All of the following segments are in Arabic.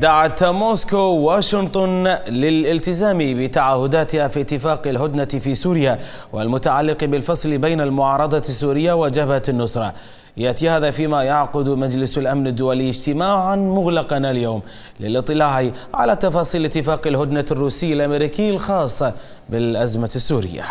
دعت موسكو واشنطن للالتزام بتعهداتها في اتفاق الهدنة في سوريا والمتعلق بالفصل بين المعارضة السورية وجبهة النصرة يأتي هذا فيما يعقد مجلس الأمن الدولي اجتماعا مغلقا اليوم للاطلاع على تفاصيل اتفاق الهدنة الروسي الأمريكي الخاص بالأزمة السورية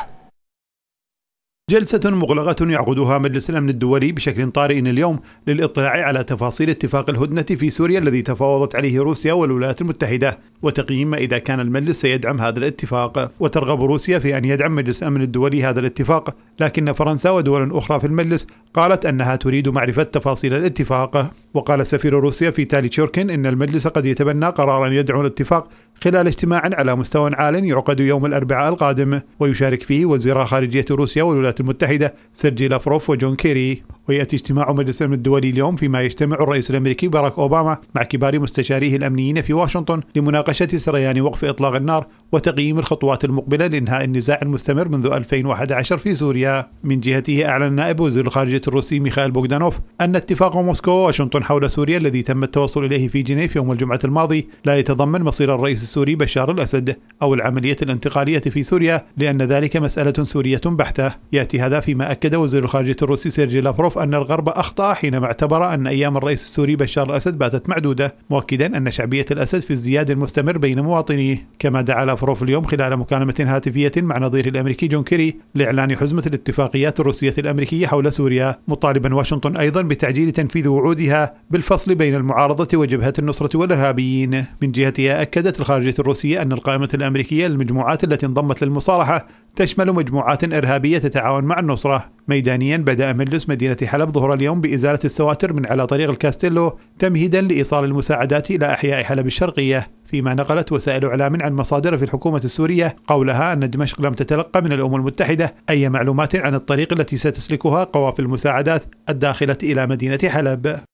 جلسة مغلقة يعقدها مجلس الأمن الدولي بشكل طارئ اليوم للإطلاع على تفاصيل اتفاق الهدنة في سوريا الذي تفاوضت عليه روسيا والولايات المتحدة وتقييم ما إذا كان المجلس سيدعم هذا الاتفاق وترغب روسيا في أن يدعم مجلس الأمن الدولي هذا الاتفاق لكن فرنسا ودول أخرى في المجلس قالت أنها تريد معرفة تفاصيل الاتفاق وقال سفير روسيا في تالي تشيركن إن المجلس قد يتبنى قرارا يدعو الاتفاق خلال اجتماع على مستوى عال يعقد يوم الأربعاء القادم ويشارك فيه وزيرا خارجية روسيا والولايات المتحدة سيرجي لافروف وجون كيري ويأتي اجتماع مجلس الأمن الدولي اليوم فيما يجتمع الرئيس الأمريكي باراك أوباما مع كبار مستشاريه الأمنيين في واشنطن لمناقشة سريان وقف إطلاق النار وتقييم الخطوات المقبلة لإنهاء النزاع المستمر منذ 2011 في سوريا من جهته أعلن نائب وزير الخارجية الروسي ميخائيل بوغدانوف أن اتفاق موسكو وواشنطن حول سوريا الذي تم التوصل إليه في جنيف يوم الجمعة الماضي لا يتضمن مصير الرئيس السوري بشار الأسد أو العملية الانتقالية في سوريا لأن ذلك مسألة سورية بحتة يأتي هذا فيما أكد وزير الخارجية الروسي سيرجي لافروف أن الغرب أخطأ حينما اعتبر أن أيام الرئيس السوري بشار الأسد باتت معدودة مؤكدا أن شعبية الأسد في ازدياد المستمر بين مواطنيه كما دعا لافروف اليوم خلال مكالمة هاتفية مع نظيره الأمريكي جون كيري لإعلان حزمة الاتفاقيات الروسية الأمريكية حول سوريا مطالبا واشنطن أيضا بتعجيل تنفيذ وعودها بالفصل بين المعارضة وجبهة النصرة والإرهابيين من جهتها أكدت الخارجية الخارجية الروسية أن القائمة الأمريكية للمجموعات التي انضمت للمصالحة تشمل مجموعات إرهابية تتعاون مع النصرة ميدانيا بدأ مجلس مدينة حلب ظهر اليوم بإزالة السواتر من على طريق الكاستيلو تمهيدا لإيصال المساعدات إلى أحياء حلب الشرقية فيما نقلت وسائل إعلام عن مصادر في الحكومة السورية قولها أن دمشق لم تتلقى من الأمم المتحدة أي معلومات عن الطريق التي ستسلكها قوافل المساعدات الداخلة إلى مدينة حلب